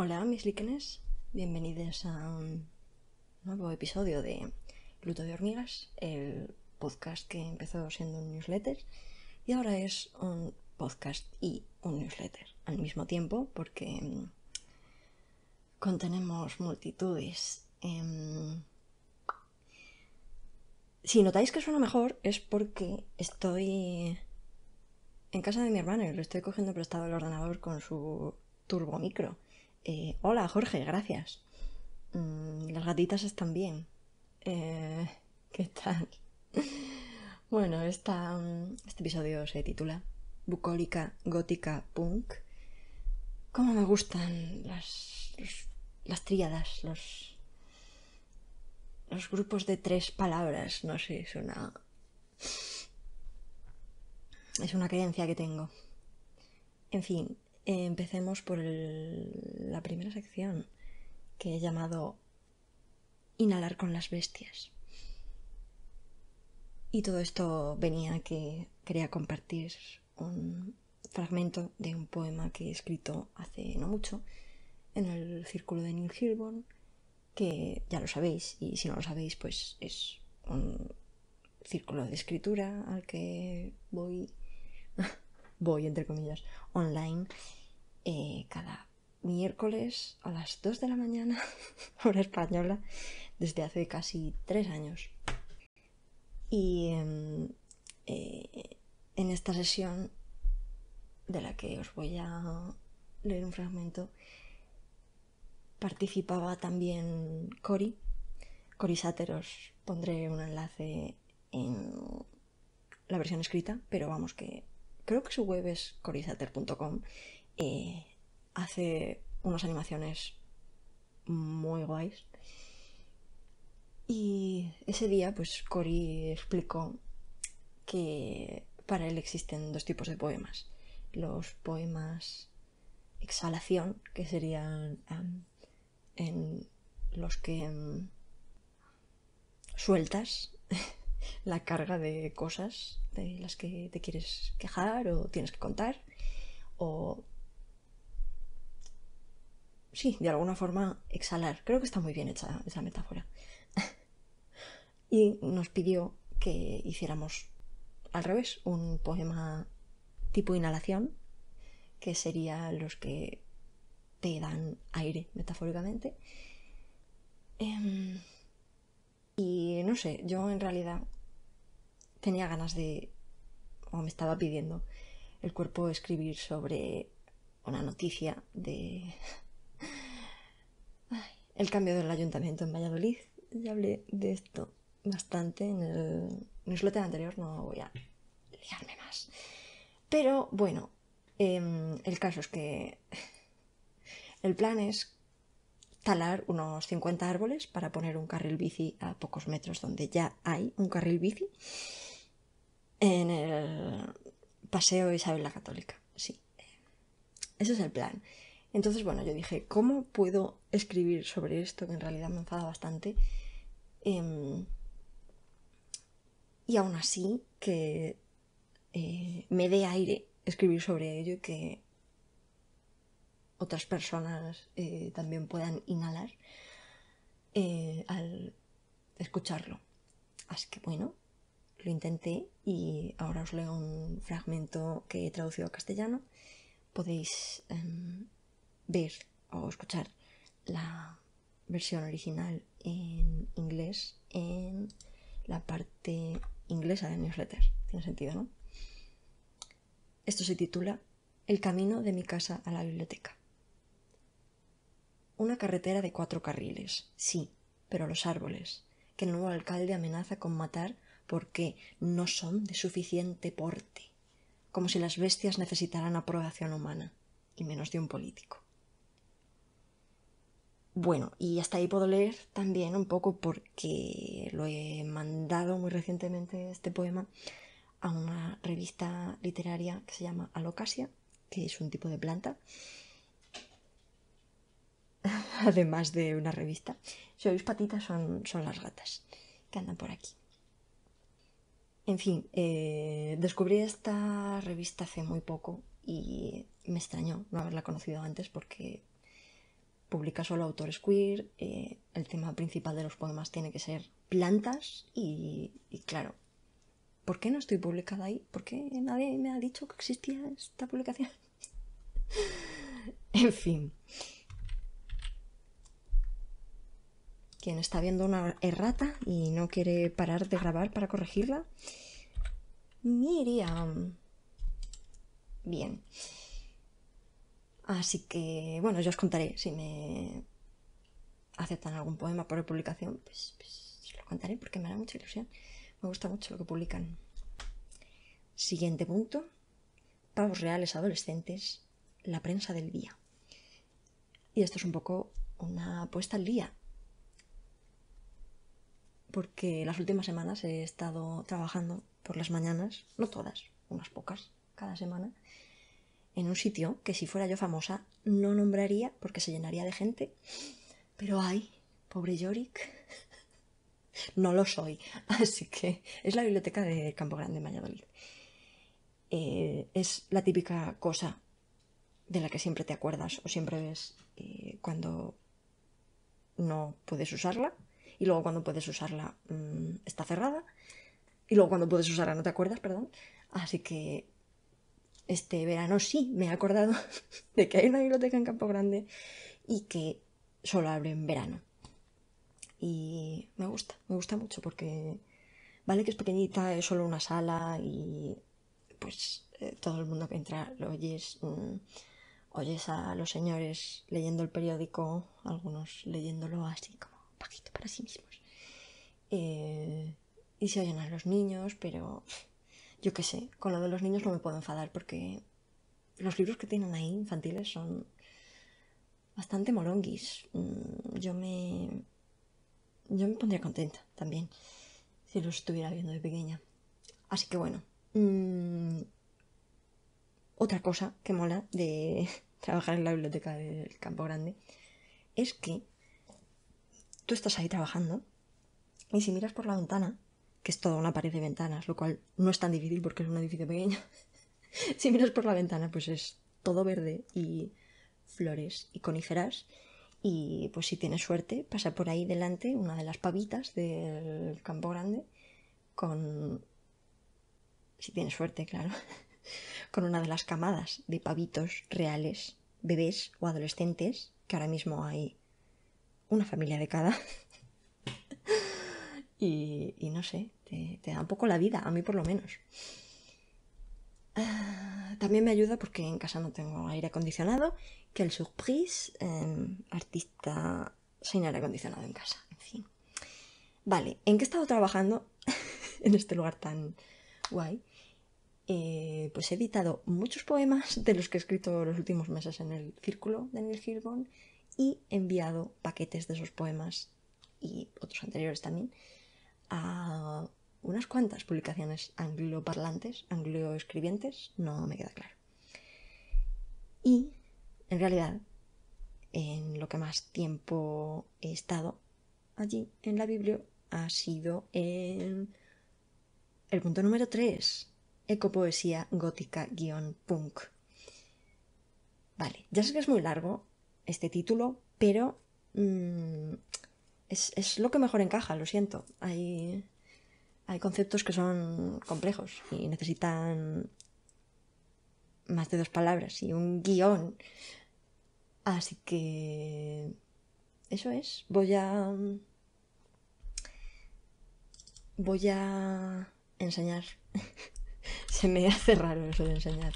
Hola mis líquenes, bienvenidos a un nuevo episodio de Luto de Hormigas, el podcast que empezó siendo un newsletter y ahora es un podcast y un newsletter al mismo tiempo porque contenemos multitudes. Em, si notáis que suena mejor es porque estoy en casa de mi hermana y lo estoy cogiendo prestado el ordenador con su turbo micro eh, hola Jorge, gracias. Mm, las gatitas están bien. Eh, ¿Qué tal? Bueno, esta, mm, este episodio se titula Bucólica, Gótica, Punk. ¿Cómo me gustan las, las tríadas, los, los grupos de tres palabras? No sé, es una... Es una creencia que tengo. En fin, empecemos por la primera sección que he llamado Inhalar con las bestias. Y todo esto venía que quería compartir un fragmento de un poema que he escrito hace no mucho en el círculo de Neil Hilborn, que ya lo sabéis, y si no lo sabéis, pues es un círculo de escritura al que voy, voy entre comillas, online eh, cada miércoles a las 2 de la mañana, hora española, desde hace casi 3 años. Y em, eh, en esta sesión, de la que os voy a leer un fragmento, participaba también Cori. Cori os pondré un enlace en la versión escrita, pero vamos que creo que su web es corisater.com eh, hace unas animaciones muy guays. Y ese día, pues Cory explicó que para él existen dos tipos de poemas. Los poemas exhalación, que serían en los que mm, sueltas la carga de cosas de las que te quieres quejar o tienes que contar, o sí, de alguna forma exhalar. Creo que está muy bien hecha esa metáfora. y nos pidió que hiciéramos al revés, un poema tipo inhalación, que sería los que te dan aire, metafóricamente. Em, y no sé, yo en realidad tenía ganas de, o me estaba pidiendo el cuerpo escribir sobre una noticia de, el cambio del ayuntamiento en Valladolid. Ya hablé de esto bastante en el newsletter anterior, no voy a liarme más. Pero bueno, em, el caso es que el plan es talar unos 50 árboles para poner un carril bici a pocos metros donde ya hay un carril bici en el paseo Isabel la Católica. Sí, ese es el plan. Entonces, bueno, yo dije, ¿cómo puedo escribir sobre esto que en realidad me enfada bastante? Em, y aún así, que eh, me dé aire escribir sobre ello y que otras personas eh, también puedan inhalar eh, al escucharlo. Así que bueno, lo intenté y ahora os leo un fragmento que he traducido a castellano. Podéis... Em, ver o escuchar la versión original en inglés en la parte inglesa del newsletter. Tiene sentido, ¿no? Esto se titula El camino de mi casa a la biblioteca. Una carretera de cuatro carriles, sí, pero los árboles, que el nuevo alcalde amenaza con matar porque no son de suficiente porte, como si las bestias necesitaran aprobación humana, y menos de un político. Bueno, y hasta ahí puedo leer también un poco porque lo he mandado muy recientemente este poema a una revista literaria que se llama Alocasia, que es un tipo de planta, además de una revista. Si oís patitas son, son las gatas que andan por aquí. En fin, eh, descubrí esta revista hace muy poco y me extrañó no haberla conocido antes porque publica solo autores queer, eh, el tema principal de los poemas tiene que ser plantas y, claro, ¿por qué no estoy publicada ahí? ¿Por qué nadie me ha dicho que existía esta publicación? en fin. Quien está viendo una errata y no quiere parar de grabar para corregirla, Miriam. Mm, bien. Así que, bueno, yo os contaré si me aceptan algún poema por publicación, pues, pues lo contaré porque me hará mucha ilusión. Me gusta mucho lo que publican. Siguiente punto. Pavos reales adolescentes, la prensa del día. Y esto es un poco una apuesta al día. Porque las últimas semanas he estado trabajando por las mañanas, no todas, unas pocas cada semana, en un sitio que si fuera yo famosa no nombraría porque se llenaría de gente. Pero ay, pobre Yorick, no lo soy. Así que es la biblioteca de Campo Grande, Valladolid. Eh, es la típica cosa de la que siempre te acuerdas o siempre ves eh, cuando no puedes usarla y luego cuando puedes usarla mm, está cerrada y luego cuando puedes usarla no te acuerdas, perdón. Así que este verano sí me he acordado de que hay una biblioteca en Campo Grande y que solo abre en verano. Y me gusta, me gusta mucho porque vale que es pequeñita, es solo una sala y pues eh, todo el mundo que entra lo oyes. Mm, oyes a los señores leyendo el periódico, algunos leyéndolo así como un poquito para sí mismos. Eh, y se oyen a los niños, pero yo qué sé, con lo de los niños no me puedo enfadar porque los libros que tienen ahí infantiles son bastante moronguis. Mm, yo me. Yo me pondría contenta también si los estuviera viendo de pequeña. Así que bueno. Mm, otra cosa que mola de trabajar en la biblioteca del Campo Grande es que tú estás ahí trabajando y si miras por la ventana que es toda una pared de ventanas, lo cual no es tan difícil porque es un edificio pequeño. si miras por la ventana, pues es todo verde y flores y coníferas. Y pues si tienes suerte, pasa por ahí delante una de las pavitas del campo grande con... Si tienes suerte, claro. con una de las camadas de pavitos reales, bebés o adolescentes, que ahora mismo hay una familia de cada. y, no sé, te, da un poco la vida, a mí por lo menos. Ah, también me ayuda porque en casa no tengo aire acondicionado, que el surprise, em, artista sin aire acondicionado en casa, en fin. Vale, ¿en qué he estado trabajando en este lugar tan guay? Eh, pues he editado muchos poemas de los que he escrito los últimos meses en el círculo de Neil y he enviado paquetes de esos poemas y otros anteriores también a unas cuantas publicaciones angloparlantes, angloescribientes, no me queda claro. Y en realidad, en lo que más tiempo he estado allí en la Biblia ha sido en el punto número 3, ecopoesía gótica-punk. Vale, ya sé que es muy largo este título, pero mm, es, es lo que mejor encaja, lo siento. Hay, hay conceptos que son complejos y necesitan más de dos palabras y un guión. Así que eso es. Voy a. Voy a enseñar. Se me hace raro eso de enseñar.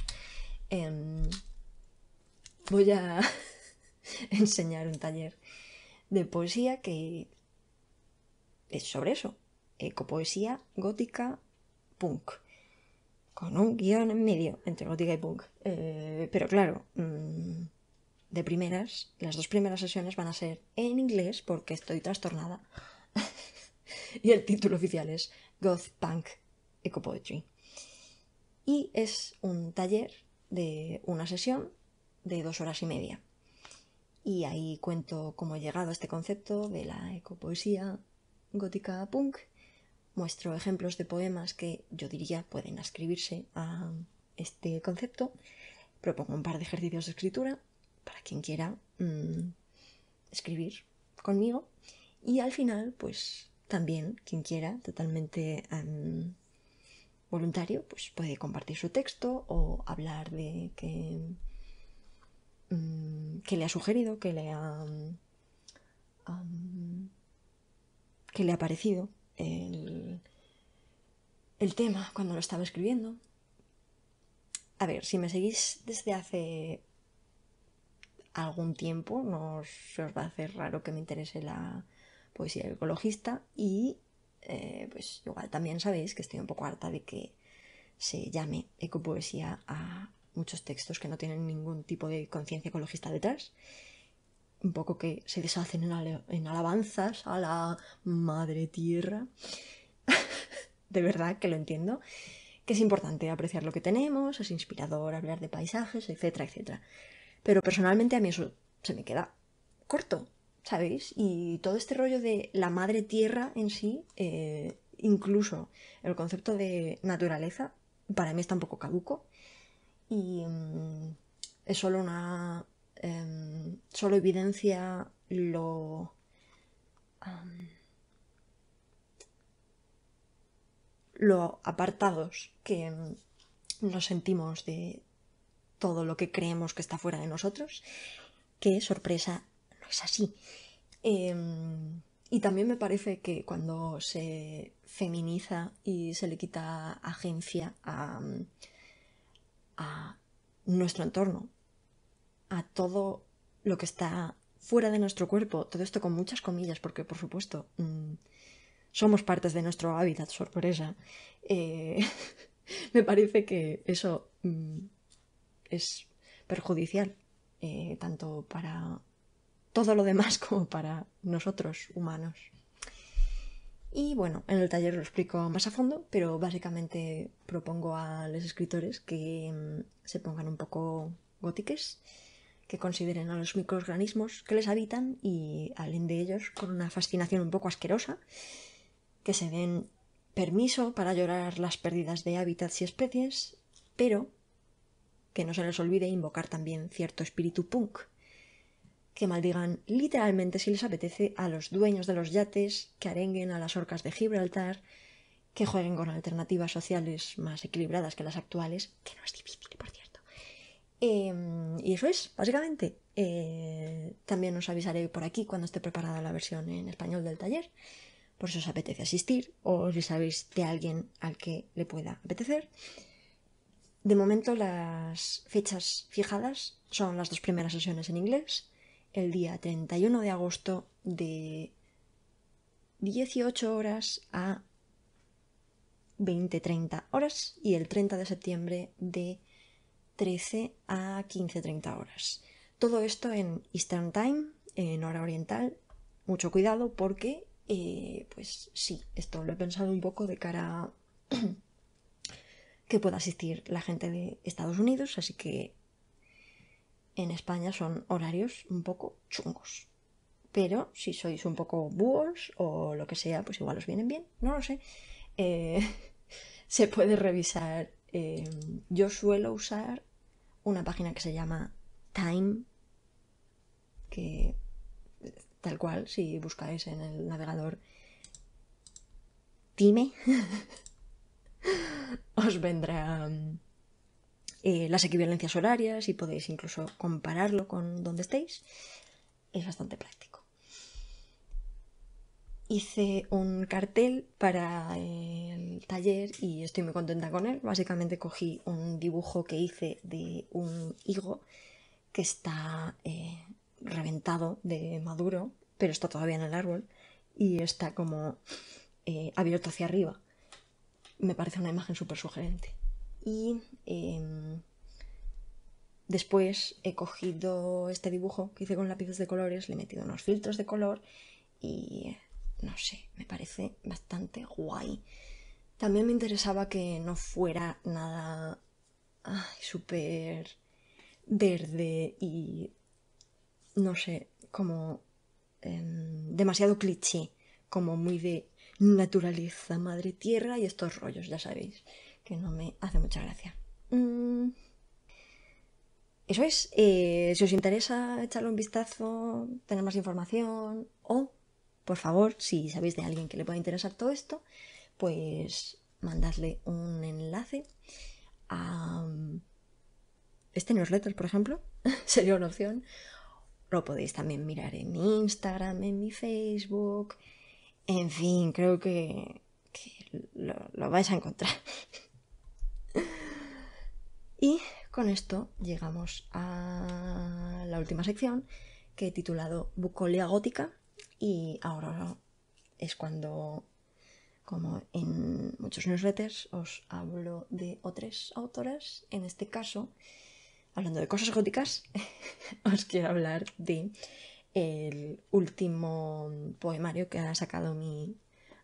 Em, voy a enseñar un taller de poesía que es sobre eso, ecopoesía gótica punk, con un guión en medio entre gótica y punk. Eh, pero claro, mm, de primeras, las dos primeras sesiones van a ser en inglés porque estoy trastornada. y el título oficial es Goth Punk Ecopoetry. Y es un taller de una sesión de dos horas y media y ahí cuento cómo he llegado a este concepto de la ecopoesía gótica punk. Muestro ejemplos de poemas que yo diría pueden ascribirse a este concepto. Propongo un par de ejercicios de escritura para quien quiera mm, escribir conmigo. Y al final, pues también quien quiera, totalmente em, voluntario, pues puede compartir su texto o hablar de que Mm, que le ha sugerido, que le ha, que le ha parecido el, tema cuando lo estaba escribiendo. A ver, si me seguís desde hace algún tiempo, no se os va a hacer raro que me interese la poesía ecologista y eh, pues igual también sabéis que estoy un poco harta de que se llame ecopoesía a muchos textos que no tienen ningún tipo de conciencia ecologista detrás, un poco que se deshacen en, alabanzas a la madre tierra. de verdad que lo entiendo, que es importante apreciar lo que tenemos, es inspirador hablar de paisajes, etcétera, etcétera. Pero personalmente a mí eso se me queda corto, ¿sabéis? Y todo este rollo de la madre tierra en sí, eh, incluso el concepto de naturaleza, para mí está un poco caduco y mm, es solo una em, solo evidencia lo apartados que mm, nos sentimos de todo lo que creemos que está fuera de nosotros que sorpresa no es así em, y también me parece que cuando se feminiza y se le quita agencia a mm, a nuestro entorno, a todo lo que está fuera de nuestro cuerpo, todo esto con muchas comillas, porque por supuesto mm, somos partes de nuestro hábitat, sorpresa. Eh, me parece que eso mm, es perjudicial, eh, tanto para todo lo demás como para nosotros humanos. Y bueno, en el taller lo explico más a fondo, pero básicamente propongo a los escritores que mm, se pongan un poco gótiques, que consideren a los microorganismos que les habitan y hablen de ellos con una fascinación un poco asquerosa, que se den permiso para llorar las pérdidas de hábitats y especies, pero que no se les olvide invocar también cierto espíritu punk que maldigan literalmente si les apetece a los dueños de los yates, que arenguen a las orcas de Gibraltar, que jueguen con alternativas sociales más equilibradas que las actuales, que no es difícil, por cierto. Em, y eso es, básicamente. Eh, también os avisaré por aquí cuando esté preparada la versión en español del taller, por si os apetece asistir o si sabéis de alguien al que le pueda apetecer. De momento las fechas fijadas son las dos primeras sesiones en inglés, el día 31 de agosto de 18 horas a 20-30 horas y el 30 de septiembre de 13 a 15-30 horas. Todo esto en Eastern Time, en hora oriental. Mucho cuidado porque, eh, pues sí, esto lo he pensado un poco de cara que pueda asistir la gente de Estados Unidos, así que en España son horarios un poco chungos. Pero si sois un poco búhos o lo que sea, pues igual os vienen bien, no lo sé. Eh, se puede revisar. Em, yo suelo usar una página que se llama Time, que tal cual, si buscáis en el navegador Time, os vendrá em, eh, las equivalencias horarias y podéis incluso compararlo con donde estéis. Es bastante práctico. Hice un cartel para el taller y estoy muy contenta con él. Básicamente cogí un dibujo que hice de un higo que está eh, reventado de maduro, pero está todavía en el árbol y está como eh, abierto hacia arriba. Me parece una imagen súper sugerente y em, después he cogido este dibujo que hice con lápices de colores, le he metido unos filtros de color y no sé, me parece bastante guay. También me interesaba que no fuera nada súper verde y no sé, como em, demasiado cliché, como muy de naturaleza, madre tierra y estos rollos, ya sabéis no me hace mucha gracia. Mm. Eso es. Eh, si os interesa echarle un vistazo, tener más información o, por favor, si sabéis de alguien que le pueda interesar todo esto, pues mandadle un enlace a mm, este newsletter, por ejemplo, sería una opción. Lo podéis también mirar en mi Instagram, en mi Facebook. En fin, creo que, lo vais a encontrar. Y con esto llegamos a la última sección que he titulado Bucolia Gótica y ahora es cuando, como en muchos newsletters, os hablo de otras autoras. En este caso, hablando de cosas góticas, os quiero hablar de el último poemario que ha sacado mi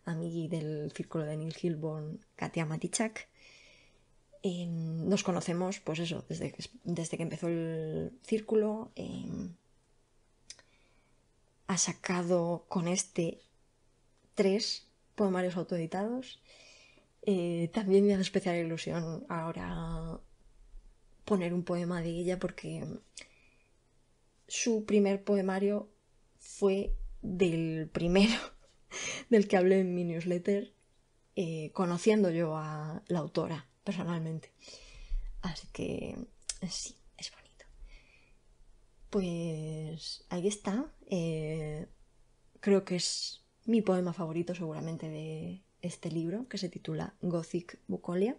amiga del círculo de Neil Hilborn, Katia Matichak, Em, nos conocemos, pues eso, desde que, desde que empezó el círculo. Em, ha sacado con este tres poemarios autoeditados. Eh, también me hace especial ilusión ahora poner un poema de ella porque su primer poemario fue del primero del que hablé en mi newsletter, eh, conociendo yo a la autora personalmente. Así que sí, es bonito. Pues ahí está. Eh, creo que es mi poema favorito seguramente de este libro, que se titula Gothic Bucolia.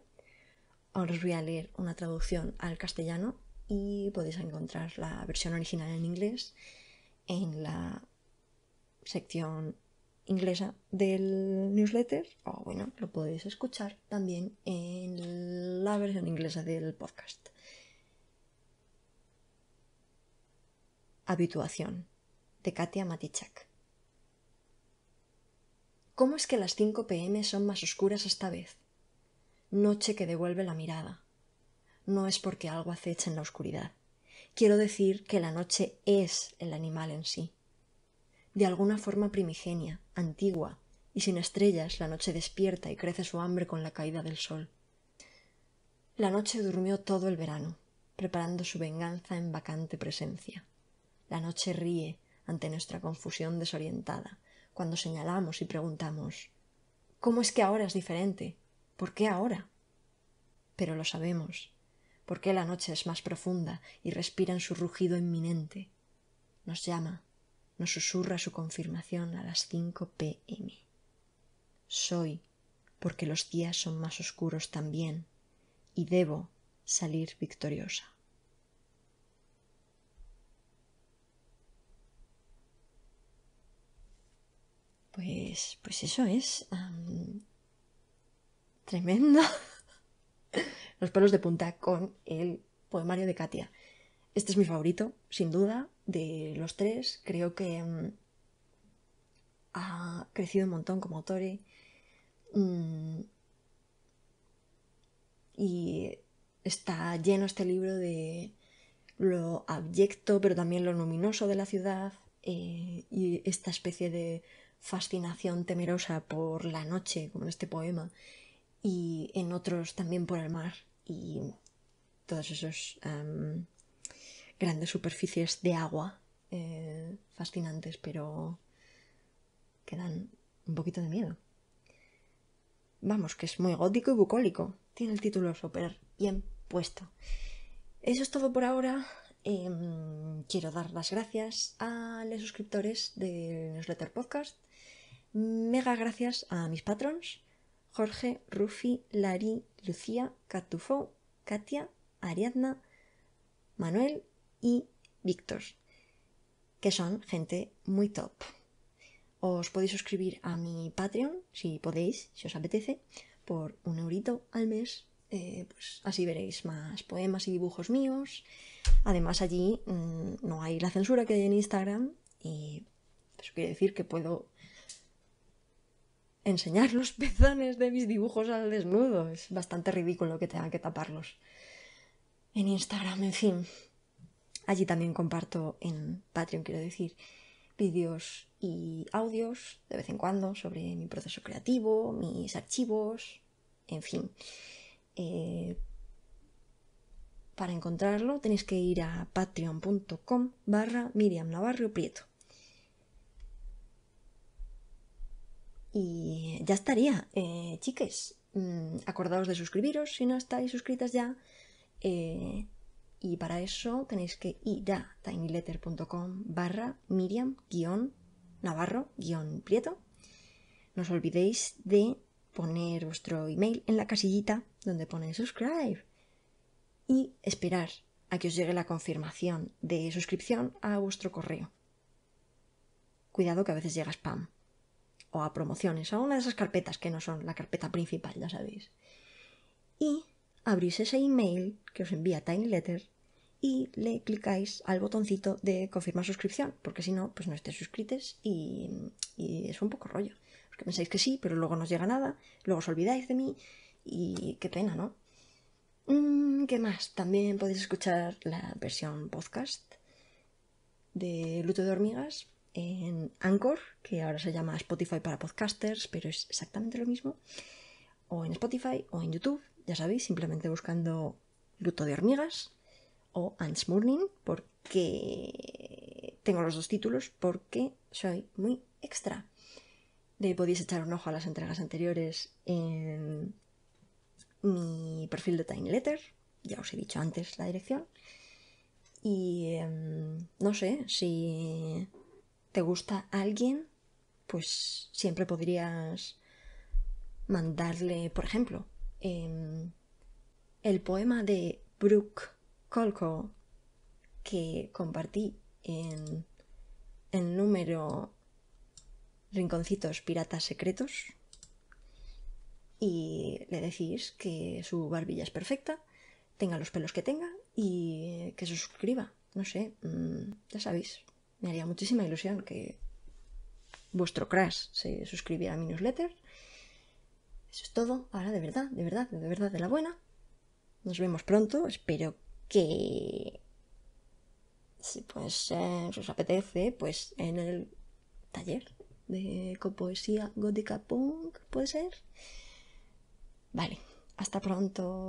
Ahora os voy a leer una traducción al castellano y podéis encontrar la versión original en inglés en la sección inglesa del newsletter o bueno, lo podéis escuchar también en la versión inglesa del podcast. Habituación de Katia Matichak. ¿Cómo es que las 5 pm son más oscuras esta vez? Noche que devuelve la mirada. No es porque algo acecha en la oscuridad. Quiero decir que la noche es el animal en sí de alguna forma primigenia, antigua, y sin estrellas la noche despierta y crece su hambre con la caída del sol. La noche durmió todo el verano, preparando su venganza en vacante presencia. La noche ríe ante nuestra confusión desorientada, cuando señalamos y preguntamos ¿Cómo es que ahora es diferente? ¿Por qué ahora? Pero lo sabemos, porque la noche es más profunda y respira en su rugido inminente. Nos llama, nos susurra su confirmación a las 5 pm. Soy, porque los días son más oscuros también, y debo salir victoriosa. Pues, pues eso es tremendo. Los pelos de punta con el poemario de Katia. Este es mi favorito, sin duda, de los tres. Creo que mm, ha crecido un montón como autor mm, y está lleno este libro de lo abyecto, pero también lo luminoso de la ciudad eh, y esta especie de fascinación temerosa por la noche, como en este poema, y en otros también por el mar y todos esos em, grandes superficies de agua eh, fascinantes, pero que dan un poquito de miedo. Vamos, que es muy gótico y bucólico. Tiene el título super bien puesto. Eso es todo por ahora. Em, quiero dar las gracias a los suscriptores del newsletter podcast. Mega gracias a mis patrons. Jorge, Rufi, Lari, Lucía, Catufo, Katia, Ariadna, Manuel y Víctor, que son gente muy top. Os podéis suscribir a mi Patreon, si podéis, si os apetece, por un eurito al mes. Eh, pues así veréis más poemas y dibujos míos. Además allí mm, no hay la censura que hay en Instagram y eso pues, quiere decir que puedo enseñar los pezones de mis dibujos al desnudo. Es bastante ridículo que tengan que taparlos en Instagram, en fin. Allí también comparto en Patreon, quiero decir, vídeos y audios de vez en cuando sobre mi proceso creativo, mis archivos, en fin. Eh, para encontrarlo tenéis que ir a patreon.com barra Miriam Navarro Prieto. Y ya estaría, eh, chiques. Mm, acordaos de suscribiros si no estáis suscritas ya. Eh, y para eso tenéis que ir a tinyletter.com barra miriam-navarro-prieto. No os olvidéis de poner vuestro email en la casillita donde pone subscribe y esperar a que os llegue la confirmación de suscripción a vuestro correo. Cuidado que a veces llega spam o a promociones, a una de esas carpetas que no son la carpeta principal, ya sabéis. Y abrís ese email que os envía Time Letter y le clicáis al botoncito de confirmar suscripción, porque si no, pues no estés suscritos y, es un poco rollo. Porque pensáis que sí, pero luego no os llega nada, luego os olvidáis de mí y qué pena, ¿no? Mm, ¿Qué más? También podéis escuchar la versión podcast de Luto de Hormigas en Anchor, que ahora se llama Spotify para podcasters, pero es exactamente lo mismo, o en Spotify o en YouTube ya sabéis, simplemente buscando Luto de hormigas o Morning porque tengo los dos títulos, porque soy muy extra. Le podéis echar un ojo a las entregas anteriores en mi perfil de Time Letter, ya os he dicho antes la dirección. Y em, no sé, si te gusta alguien, pues siempre podrías mandarle, por ejemplo, Em, el poema de Brooke Colco que compartí en el número Rinconcitos Piratas Secretos y le decís que su barbilla es perfecta, tenga los pelos que tenga y que se suscriba. No sé, mm, ya sabéis, me haría muchísima ilusión que vuestro crash se suscribiera a mi newsletter eso es todo. Ahora, de verdad, de verdad, de verdad, de la buena. Nos vemos pronto. Espero que... Si pues eh, os apetece, pues en el taller de copoesía gótica punk, ¿puede ser? Vale, hasta pronto.